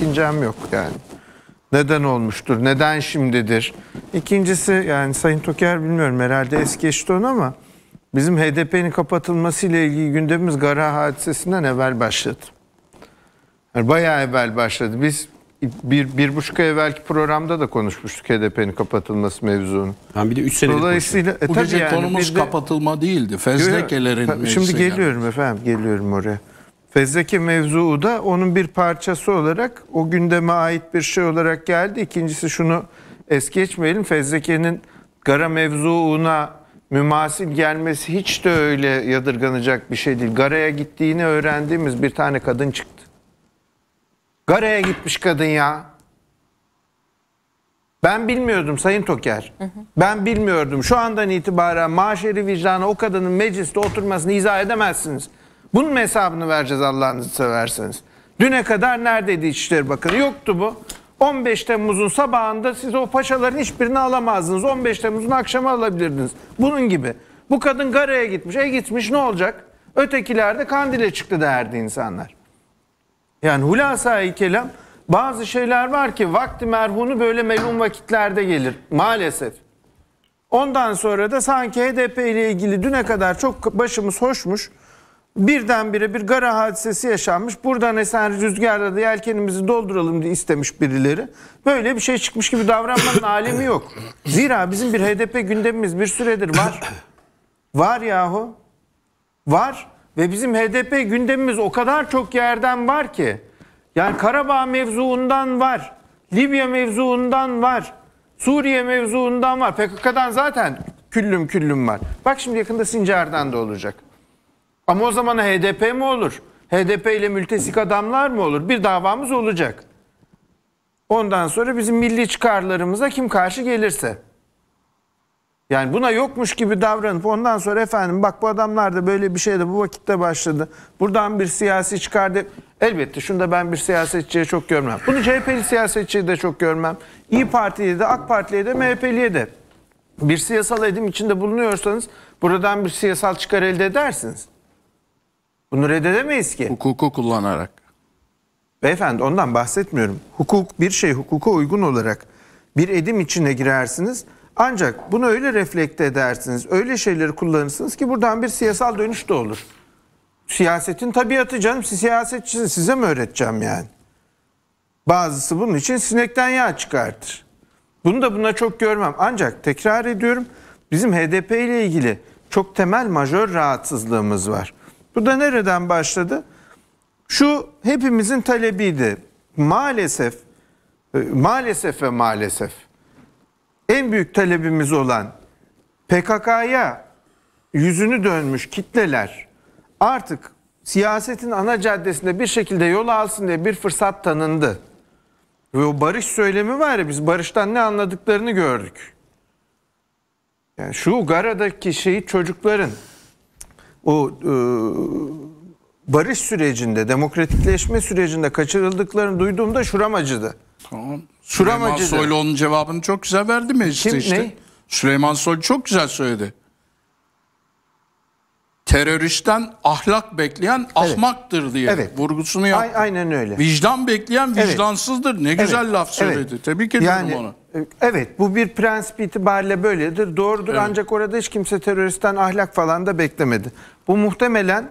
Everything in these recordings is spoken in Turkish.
çekincem yok yani. Neden olmuştur? Neden şimdidir? İkincisi yani Sayın Toker bilmiyorum herhalde es geçti onu ama bizim HDP'nin kapatılması ile ilgili gündemimiz Gara hadisesinden evvel başladı. Yani bayağı evvel başladı. Biz bir, bir buçuk ay evvelki programda da konuşmuştuk HDP'nin kapatılması mevzunu. Yani bir de üç senedir Dolayısıyla, e, Bu gece yani, konumuz de, kapatılma değildi. Fezlekelerin Şimdi geliyorum yani. efendim, geliyorum oraya. Fezleke mevzuu da onun bir parçası olarak o gündeme ait bir şey olarak geldi. İkincisi şunu es geçmeyelim. Fezleke'nin gara mevzuuna mümasil gelmesi hiç de öyle yadırganacak bir şey değil. Gara'ya gittiğini öğrendiğimiz bir tane kadın çıktı. Gara'ya gitmiş kadın ya. Ben bilmiyordum Sayın Toker. Hı hı. Ben bilmiyordum. Şu andan itibaren maşeri vicdanı o kadının mecliste oturmasını izah edemezsiniz. Bunun hesabını vereceğiz Allah'ınızı severseniz. Düne kadar neredeydi İçişleri Bakanı? Yoktu bu. 15 Temmuz'un sabahında siz o paşaların hiçbirini alamazdınız. 15 Temmuz'un akşamı alabilirdiniz. Bunun gibi. Bu kadın Gara'ya gitmiş. E gitmiş ne olacak? Ötekilerde Kandil'e çıktı derdi insanlar. Yani hulasa-i kelam bazı şeyler var ki vakti merhunu böyle melun vakitlerde gelir maalesef. Ondan sonra da sanki HDP ile ilgili düne kadar çok başımız hoşmuş birdenbire bir gara hadisesi yaşanmış. Buradan esen rüzgarla da yelkenimizi dolduralım diye istemiş birileri. Böyle bir şey çıkmış gibi davranmanın alemi yok. Zira bizim bir HDP gündemimiz bir süredir var. Var yahu. Var. Ve bizim HDP gündemimiz o kadar çok yerden var ki. Yani Karabağ mevzuundan var. Libya mevzuundan var. Suriye mevzuundan var. PKK'dan zaten küllüm küllüm var. Bak şimdi yakında Sincar'dan da olacak. Ama o zaman HDP mi olur? HDP ile mültesik adamlar mı olur? Bir davamız olacak. Ondan sonra bizim milli çıkarlarımıza kim karşı gelirse. Yani buna yokmuş gibi davranıp ondan sonra efendim bak bu adamlar da böyle bir şey de bu vakitte başladı. Buradan bir siyasi çıkardı. Elbette şunu da ben bir siyasetçiye çok görmem. Bunu CHP'li siyasetçiye de çok görmem. İyi Parti'ye de AK Parti'ye de MHP'liye de. Bir siyasal edim içinde bulunuyorsanız buradan bir siyasal çıkar elde edersiniz. Bunu reddedemeyiz ki. Hukuku kullanarak. Beyefendi ondan bahsetmiyorum. Hukuk bir şey hukuka uygun olarak bir edim içine girersiniz. Ancak bunu öyle reflekte edersiniz, öyle şeyleri kullanırsınız ki buradan bir siyasal dönüş de olur. Siyasetin tabiatı canım, siz siyasetçisiniz size mi öğreteceğim yani? Bazısı bunun için sinekten yağ çıkartır. Bunu da buna çok görmem. Ancak tekrar ediyorum bizim HDP ile ilgili çok temel majör rahatsızlığımız var. Bu da nereden başladı? Şu hepimizin talebiydi. Maalesef, e, maalesef ve maalesef en büyük talebimiz olan PKK'ya yüzünü dönmüş kitleler artık siyasetin ana caddesinde bir şekilde yol alsın diye bir fırsat tanındı. Ve o barış söylemi var ya biz barıştan ne anladıklarını gördük. Yani şu Gara'daki şeyi çocukların o e, barış sürecinde, demokratikleşme sürecinde kaçırıldıklarını duyduğumda şuram acıdı. Tamam. Süleyman Şuram acıdı. Soylu onun cevabını çok güzel verdi mecliste Kim, işte. Ne? Süleyman Soylu çok güzel söyledi teröristten ahlak bekleyen ahmaktır diye evet. vurgusunu yaptı. A- aynen öyle. Vicdan bekleyen vicdansızdır. Evet. Ne güzel laf söyledi. Evet. Tebrik ediyorum yani, onu. E, evet bu bir prensip itibariyle böyledir. Doğrudur evet. ancak orada hiç kimse teröristten ahlak falan da beklemedi. Bu muhtemelen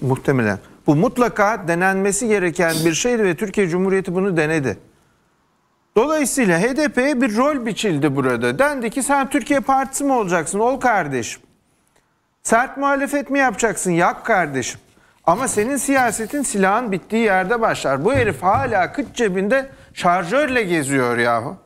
muhtemelen bu mutlaka denenmesi gereken bir şeydi ve Türkiye Cumhuriyeti bunu denedi. Dolayısıyla HDP'ye bir rol biçildi burada. Dendi ki sen Türkiye Partisi mi olacaksın? Ol kardeşim. Sert muhalefet mi yapacaksın? Yak kardeşim. Ama senin siyasetin silahın bittiği yerde başlar. Bu herif hala kıç cebinde şarjörle geziyor yahu.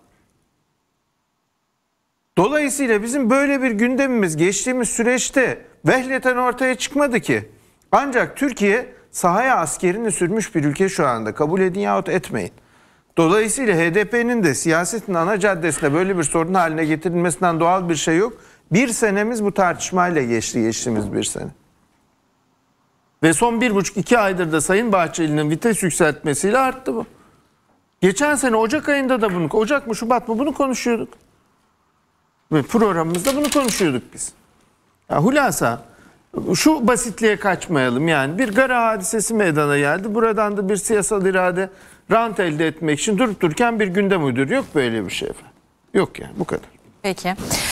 Dolayısıyla bizim böyle bir gündemimiz geçtiğimiz süreçte vehleten ortaya çıkmadı ki. Ancak Türkiye sahaya askerini sürmüş bir ülke şu anda. Kabul edin yahut etmeyin. Dolayısıyla HDP'nin de siyasetin ana caddesinde böyle bir sorun haline getirilmesinden doğal bir şey yok. Bir senemiz bu tartışmayla geçti geçtiğimiz bir sene. Ve son bir buçuk iki aydır da Sayın Bahçeli'nin vites yükseltmesiyle arttı bu. Geçen sene Ocak ayında da bunu, Ocak mı Şubat mı bunu konuşuyorduk. Ve programımızda bunu konuşuyorduk biz. Ya hulasa şu basitliğe kaçmayalım yani bir gara hadisesi meydana geldi. Buradan da bir siyasal irade rant elde etmek için durup dururken bir gündem uyduruyor. Yok böyle bir şey efendim. Yok yani bu kadar. Peki.